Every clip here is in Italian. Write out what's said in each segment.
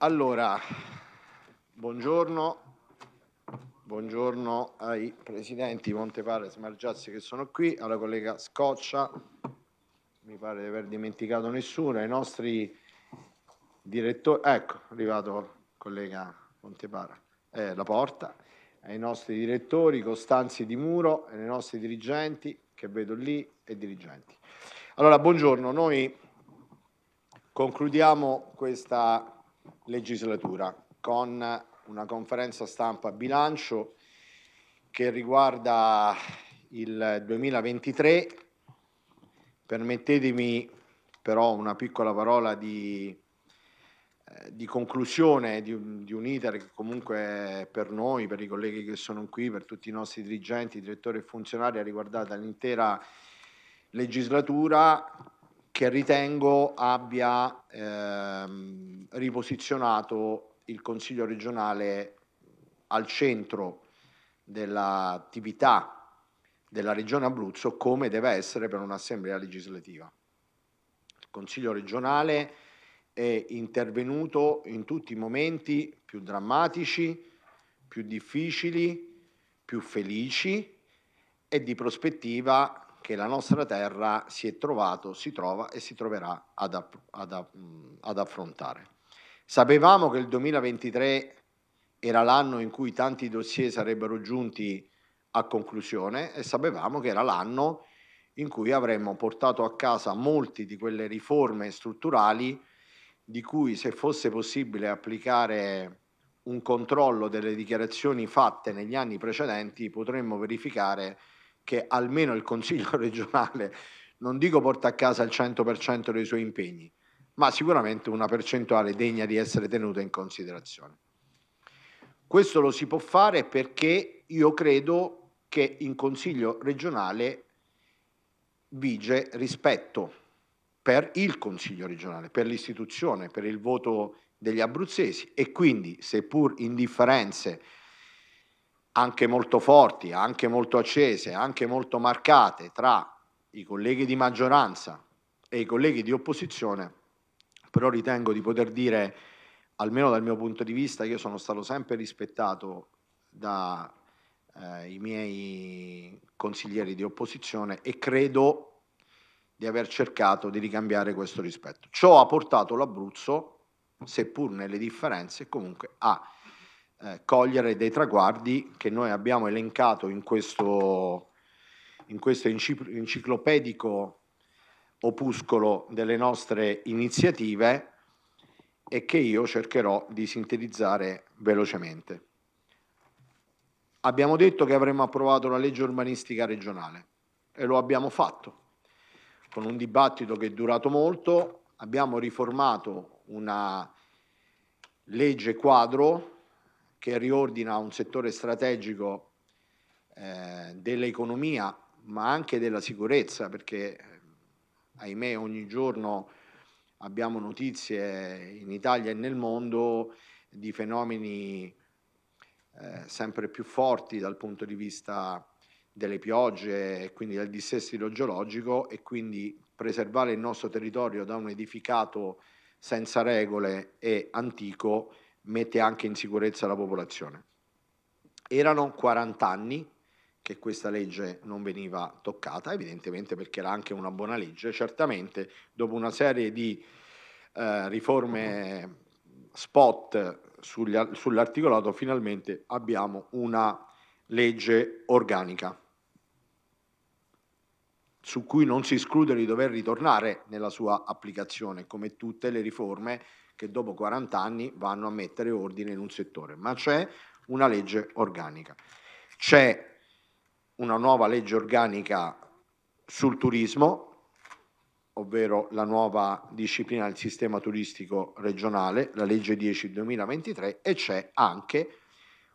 Allora, buongiorno, buongiorno ai presidenti Montepare e Smargiazzi che sono qui, alla collega Scoccia, mi pare di aver dimenticato nessuno, ai nostri direttori, ecco, è arrivato collega Montepara, eh, la porta, ai nostri direttori Costanzi di Muro e ai nostri dirigenti che vedo lì e dirigenti. Allora, buongiorno, noi concludiamo questa legislatura con una conferenza stampa bilancio che riguarda il 2023. Permettetemi però una piccola parola di, eh, di conclusione di di un iter che comunque per noi, per i colleghi che sono qui, per tutti i nostri dirigenti, direttori e funzionari ha riguardato l'intera legislatura che ritengo abbia ehm, riposizionato il Consiglio regionale al centro dell'attività della Regione Abruzzo come deve essere per un'assemblea legislativa. Il Consiglio regionale è intervenuto in tutti i momenti più drammatici, più difficili, più felici e di prospettiva che la nostra terra si è trovato, si trova e si troverà ad, ad, ad affrontare. Sapevamo che il 2023 era l'anno in cui tanti dossier sarebbero giunti a conclusione e sapevamo che era l'anno in cui avremmo portato a casa molte di quelle riforme strutturali di cui se fosse possibile applicare un controllo delle dichiarazioni fatte negli anni precedenti potremmo verificare che almeno il Consiglio regionale, non dico porta a casa il 100% dei suoi impegni, ma sicuramente una percentuale degna di essere tenuta in considerazione. Questo lo si può fare perché io credo che in Consiglio regionale vige rispetto per il Consiglio regionale, per l'istituzione, per il voto degli abruzzesi e quindi, seppur indifferenze anche molto forti, anche molto accese, anche molto marcate tra i colleghi di maggioranza e i colleghi di opposizione, però ritengo di poter dire, almeno dal mio punto di vista, che io sono stato sempre rispettato dai eh, miei consiglieri di opposizione e credo di aver cercato di ricambiare questo rispetto. Ciò ha portato l'Abruzzo, seppur nelle differenze, comunque a eh, cogliere dei traguardi che noi abbiamo elencato in questo, in questo enciclopedico opuscolo delle nostre iniziative e che io cercherò di sintetizzare velocemente. Abbiamo detto che avremmo approvato la legge urbanistica regionale e lo abbiamo fatto con un dibattito che è durato molto, abbiamo riformato una legge quadro che riordina un settore strategico eh, dell'economia, ma anche della sicurezza, perché eh, ahimè ogni giorno abbiamo notizie in Italia e nel mondo di fenomeni eh, sempre più forti dal punto di vista delle piogge e quindi del dissesto idrogeologico e quindi preservare il nostro territorio da un edificato senza regole e antico mette anche in sicurezza la popolazione. Erano 40 anni che questa legge non veniva toccata, evidentemente perché era anche una buona legge, certamente dopo una serie di eh, riforme spot sull'articolato finalmente abbiamo una legge organica su cui non si esclude di dover ritornare nella sua applicazione, come tutte le riforme che dopo 40 anni vanno a mettere ordine in un settore, ma c'è una legge organica. C'è una nuova legge organica sul turismo, ovvero la nuova disciplina del sistema turistico regionale, la legge 10 2023, e c'è anche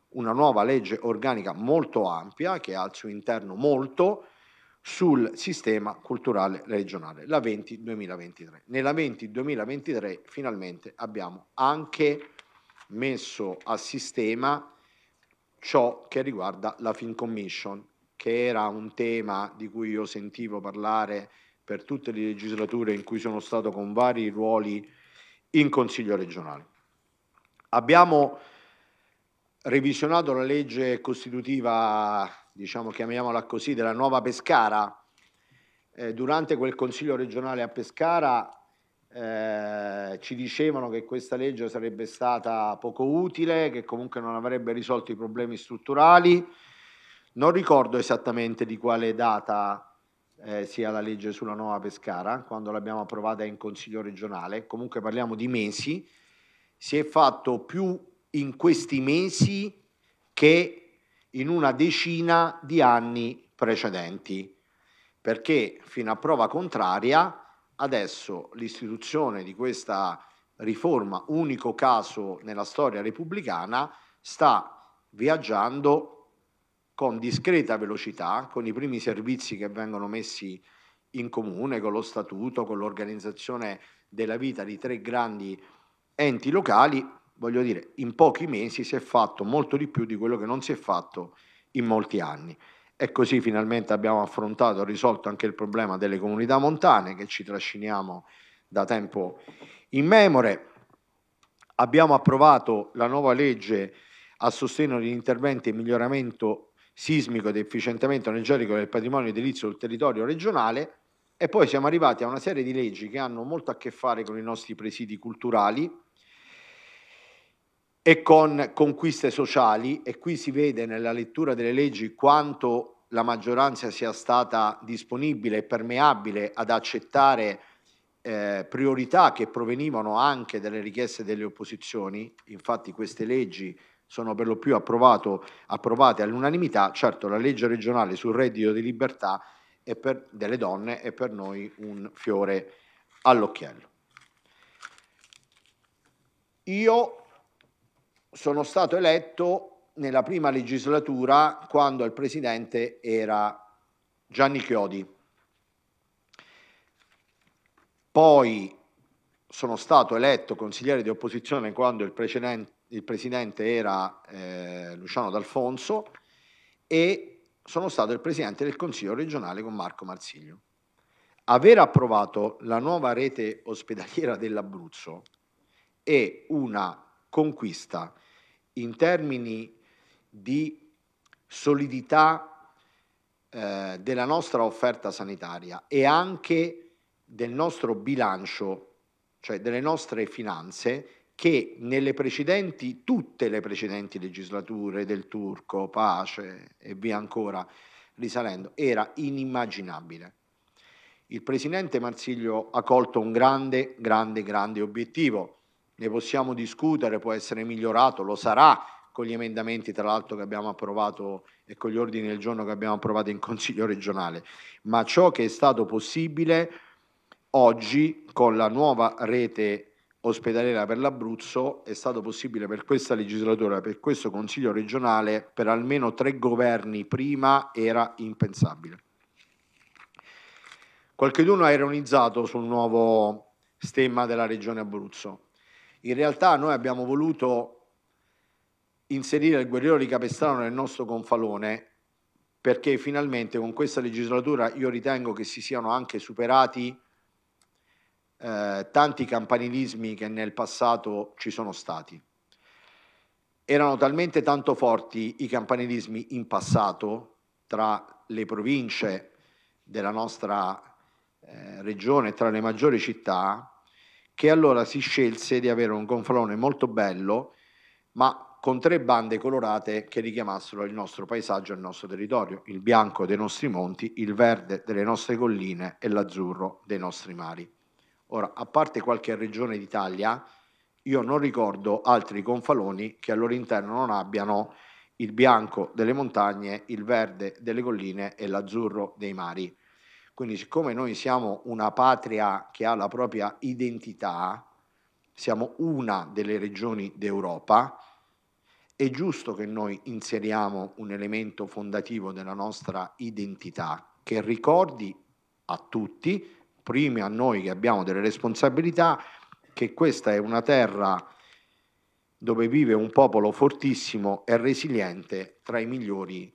una nuova legge organica molto ampia che ha al suo interno molto sul sistema culturale regionale, la 20-2023. Nella 20-2023 finalmente abbiamo anche messo a sistema ciò che riguarda la Fin Commission, che era un tema di cui io sentivo parlare per tutte le legislature in cui sono stato con vari ruoli in Consiglio regionale. Abbiamo revisionato la legge costitutiva diciamo chiamiamola così, della nuova Pescara, eh, durante quel consiglio regionale a Pescara eh, ci dicevano che questa legge sarebbe stata poco utile, che comunque non avrebbe risolto i problemi strutturali. Non ricordo esattamente di quale data eh, sia la legge sulla nuova Pescara, quando l'abbiamo approvata in Consiglio regionale, comunque parliamo di mesi, si è fatto più in questi mesi che in una decina di anni precedenti, perché fino a prova contraria adesso l'istituzione di questa riforma, unico caso nella storia repubblicana, sta viaggiando con discreta velocità, con i primi servizi che vengono messi in comune, con lo statuto, con l'organizzazione della vita di tre grandi enti locali, voglio dire, in pochi mesi si è fatto molto di più di quello che non si è fatto in molti anni. E così finalmente abbiamo affrontato e risolto anche il problema delle comunità montane che ci trasciniamo da tempo in memore. Abbiamo approvato la nuova legge a sostegno degli interventi e miglioramento sismico ed efficientamento energetico del patrimonio edilizio del territorio regionale e poi siamo arrivati a una serie di leggi che hanno molto a che fare con i nostri presidi culturali, e con conquiste sociali e qui si vede nella lettura delle leggi quanto la maggioranza sia stata disponibile e permeabile ad accettare eh, priorità che provenivano anche dalle richieste delle opposizioni, infatti queste leggi sono per lo più approvate all'unanimità, certo la legge regionale sul reddito di libertà per, delle donne è per noi un fiore all'occhiello. Io sono stato eletto nella prima legislatura quando il presidente era Gianni Chiodi. Poi sono stato eletto consigliere di opposizione quando il, il presidente era eh, Luciano D'Alfonso e sono stato il presidente del Consiglio regionale con Marco Marsiglio. Aver approvato la nuova rete ospedaliera dell'Abruzzo è una conquista in termini di solidità eh, della nostra offerta sanitaria e anche del nostro bilancio, cioè delle nostre finanze, che nelle precedenti, tutte le precedenti legislature del Turco, Pace e via ancora risalendo, era inimmaginabile. Il presidente Marsiglio ha colto un grande, grande, grande obiettivo, ne possiamo discutere, può essere migliorato, lo sarà con gli emendamenti tra l'altro che abbiamo approvato e con gli ordini del giorno che abbiamo approvato in Consiglio regionale, ma ciò che è stato possibile oggi con la nuova rete ospedaliera per l'Abruzzo è stato possibile per questa legislatura, per questo Consiglio regionale, per almeno tre governi prima era impensabile. Qualcheduno ha ironizzato sul nuovo stemma della Regione Abruzzo. In realtà noi abbiamo voluto inserire il guerriero di Capestrano nel nostro confalone perché finalmente con questa legislatura io ritengo che si siano anche superati eh, tanti campanilismi che nel passato ci sono stati. Erano talmente tanto forti i campanilismi in passato tra le province della nostra eh, regione, tra le maggiori città, che allora si scelse di avere un gonfalone molto bello, ma con tre bande colorate che richiamassero il nostro paesaggio e il nostro territorio, il bianco dei nostri monti, il verde delle nostre colline e l'azzurro dei nostri mari. Ora, a parte qualche regione d'Italia, io non ricordo altri gonfaloni che al loro interno non abbiano il bianco delle montagne, il verde delle colline e l'azzurro dei mari. Quindi siccome noi siamo una patria che ha la propria identità, siamo una delle regioni d'Europa, è giusto che noi inseriamo un elemento fondativo della nostra identità che ricordi a tutti, prima a noi che abbiamo delle responsabilità, che questa è una terra dove vive un popolo fortissimo e resiliente tra i migliori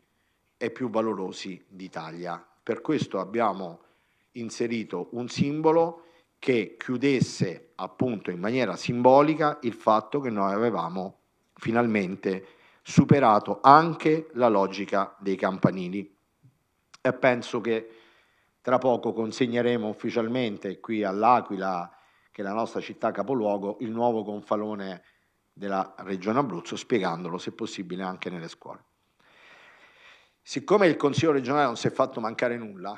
e più valorosi d'Italia. Per questo abbiamo inserito un simbolo che chiudesse appunto in maniera simbolica il fatto che noi avevamo finalmente superato anche la logica dei campanili. E penso che tra poco consegneremo ufficialmente qui all'Aquila, che è la nostra città capoluogo, il nuovo gonfalone della Regione Abruzzo, spiegandolo se possibile anche nelle scuole. Siccome il Consiglio regionale non si è fatto mancare nulla,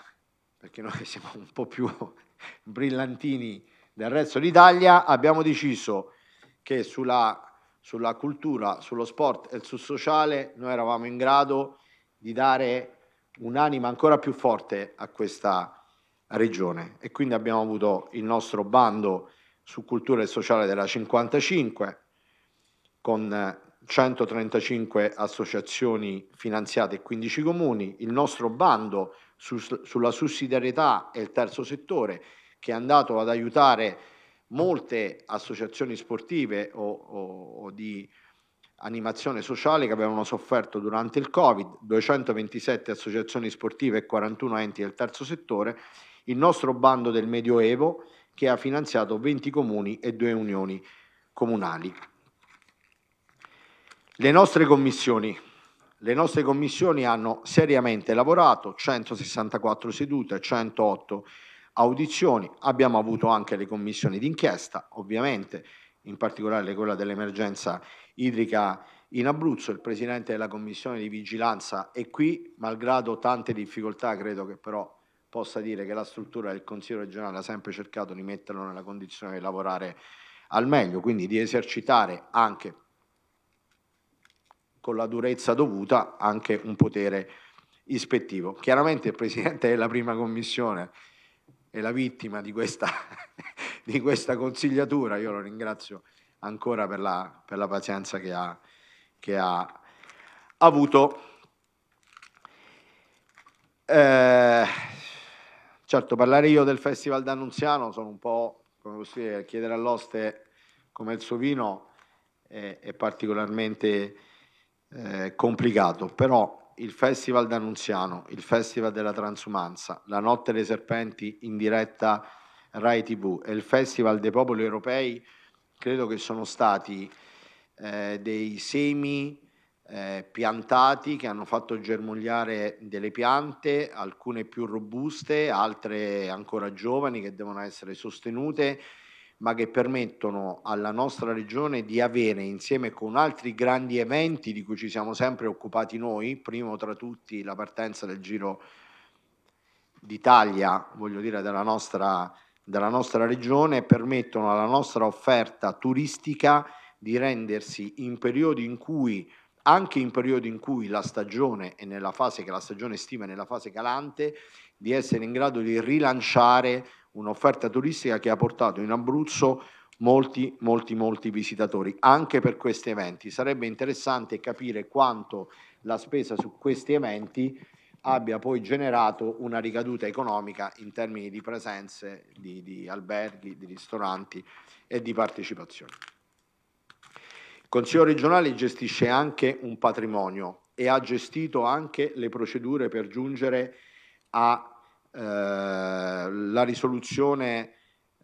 perché noi siamo un po' più brillantini del resto d'Italia, abbiamo deciso che sulla, sulla cultura, sullo sport e sul sociale noi eravamo in grado di dare un'anima ancora più forte a questa regione e quindi abbiamo avuto il nostro bando su cultura e sociale della 55 con 135 associazioni finanziate e 15 comuni, il nostro bando su, sulla sussidiarietà e il terzo settore che è andato ad aiutare molte associazioni sportive o, o, o di animazione sociale che avevano sofferto durante il Covid, 227 associazioni sportive e 41 enti del terzo settore, il nostro bando del Medioevo che ha finanziato 20 comuni e 2 unioni comunali. Le nostre commissioni, le nostre commissioni hanno seriamente lavorato, 164 sedute, 108 audizioni, abbiamo avuto anche le commissioni d'inchiesta, ovviamente, in particolare quella dell'emergenza idrica in Abruzzo, il presidente della commissione di vigilanza è qui, malgrado tante difficoltà, credo che però possa dire che la struttura del Consiglio regionale ha sempre cercato di metterlo nella condizione di lavorare al meglio, quindi di esercitare anche con la durezza dovuta anche un potere ispettivo. Chiaramente il Presidente della prima commissione è la vittima di questa, di questa consigliatura, io lo ringrazio ancora per la, per la pazienza che ha, che ha avuto. Eh, certo, parlare io del Festival d'Annunziano sono un po', come possibile, chiedere all'oste come il suo vino è, è particolarmente eh, complicato, però il Festival d'Annunziano, il Festival della Transumanza, la Notte dei Serpenti in diretta Rai TV e il Festival dei Popoli Europei credo che sono stati eh, dei semi eh, piantati che hanno fatto germogliare delle piante, alcune più robuste, altre ancora giovani che devono essere sostenute ma che permettono alla nostra regione di avere insieme con altri grandi eventi di cui ci siamo sempre occupati noi, primo tra tutti la partenza del Giro d'Italia, voglio dire della nostra, della nostra regione, permettono alla nostra offerta turistica di rendersi in periodi in cui anche in periodi in cui la stagione è nella fase che la stagione stima, è nella fase calante, di essere in grado di rilanciare un'offerta turistica che ha portato in Abruzzo molti, molti, molti visitatori anche per questi eventi. Sarebbe interessante capire quanto la spesa su questi eventi abbia poi generato una ricaduta economica in termini di presenze di, di alberghi, di ristoranti e di partecipazione. Il Consiglio regionale gestisce anche un patrimonio e ha gestito anche le procedure per giungere a eh, la risoluzione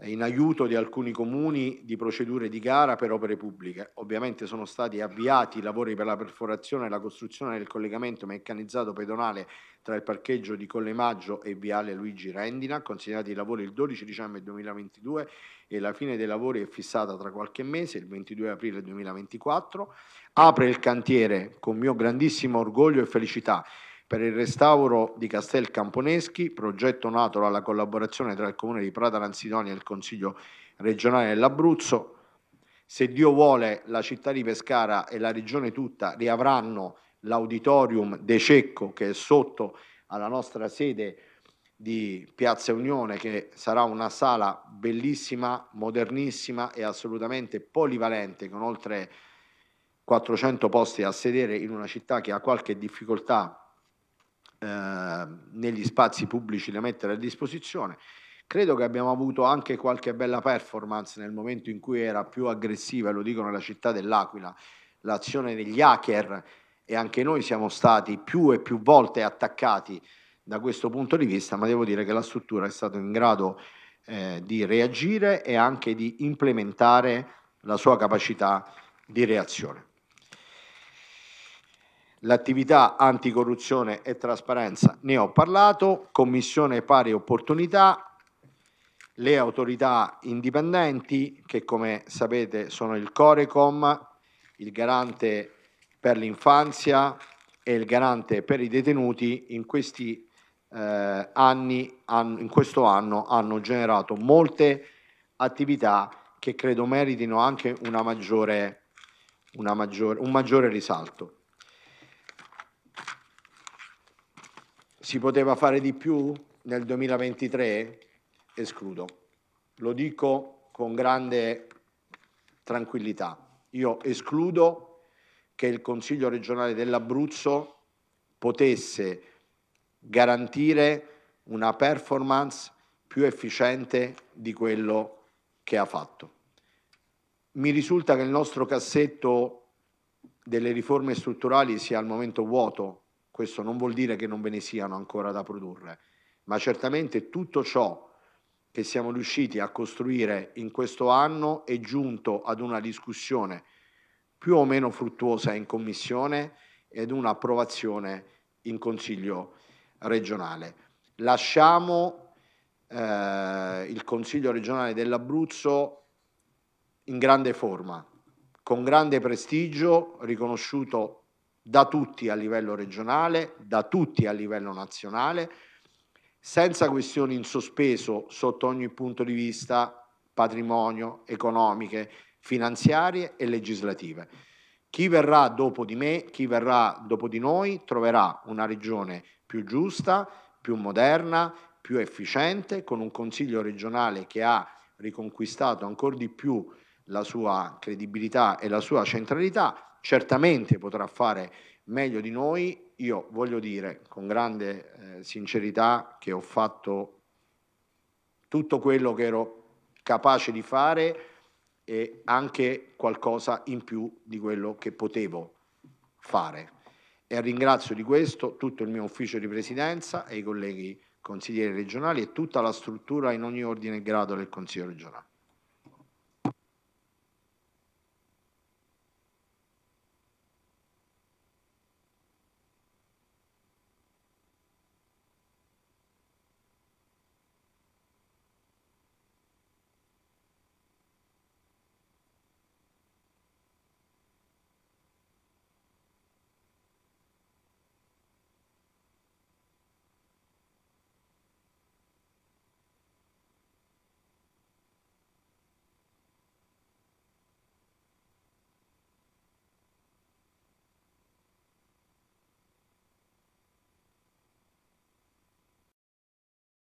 in aiuto di alcuni comuni di procedure di gara per opere pubbliche. Ovviamente sono stati avviati i lavori per la perforazione e la costruzione del collegamento meccanizzato pedonale tra il parcheggio di Collemaggio e Viale Luigi Rendina, considerati i lavori il 12 dicembre 2022 e la fine dei lavori è fissata tra qualche mese, il 22 aprile 2024. Apre il cantiere con mio grandissimo orgoglio e felicità per il restauro di Castel Camponeschi, progetto nato dalla collaborazione tra il Comune di Prata Lansidonia e il Consiglio regionale dell'Abruzzo. Se Dio vuole, la città di Pescara e la regione tutta riavranno l'auditorium De Cecco che è sotto alla nostra sede di Piazza Unione che sarà una sala bellissima, modernissima e assolutamente polivalente con oltre 400 posti a sedere in una città che ha qualche difficoltà Ehm, negli spazi pubblici da mettere a disposizione. Credo che abbiamo avuto anche qualche bella performance nel momento in cui era più aggressiva, lo dico nella città dell'Aquila, l'azione degli hacker e anche noi siamo stati più e più volte attaccati da questo punto di vista, ma devo dire che la struttura è stata in grado eh, di reagire e anche di implementare la sua capacità di reazione. L'attività anticorruzione e trasparenza, ne ho parlato, Commissione pari opportunità, le autorità indipendenti che come sapete sono il Corecom, il garante per l'infanzia e il garante per i detenuti in questi eh, anni, in questo anno hanno generato molte attività che credo meritino anche una maggiore, una maggiore, un maggiore risalto. Si poteva fare di più nel 2023? Escludo. Lo dico con grande tranquillità. Io escludo che il Consiglio regionale dell'Abruzzo potesse garantire una performance più efficiente di quello che ha fatto. Mi risulta che il nostro cassetto delle riforme strutturali sia al momento vuoto, questo non vuol dire che non ve ne siano ancora da produrre, ma certamente tutto ciò che siamo riusciti a costruire in questo anno è giunto ad una discussione più o meno fruttuosa in Commissione ed un'approvazione in Consiglio regionale. Lasciamo eh, il Consiglio regionale dell'Abruzzo in grande forma, con grande prestigio, riconosciuto da tutti a livello regionale, da tutti a livello nazionale, senza questioni in sospeso sotto ogni punto di vista, patrimonio, economiche, finanziarie e legislative. Chi verrà dopo di me, chi verrà dopo di noi, troverà una regione più giusta, più moderna, più efficiente, con un Consiglio regionale che ha riconquistato ancora di più la sua credibilità e la sua centralità, certamente potrà fare meglio di noi. Io voglio dire con grande eh, sincerità che ho fatto tutto quello che ero capace di fare e anche qualcosa in più di quello che potevo fare. E ringrazio di questo tutto il mio ufficio di presidenza e i colleghi consiglieri regionali e tutta la struttura in ogni ordine e grado del Consiglio regionale.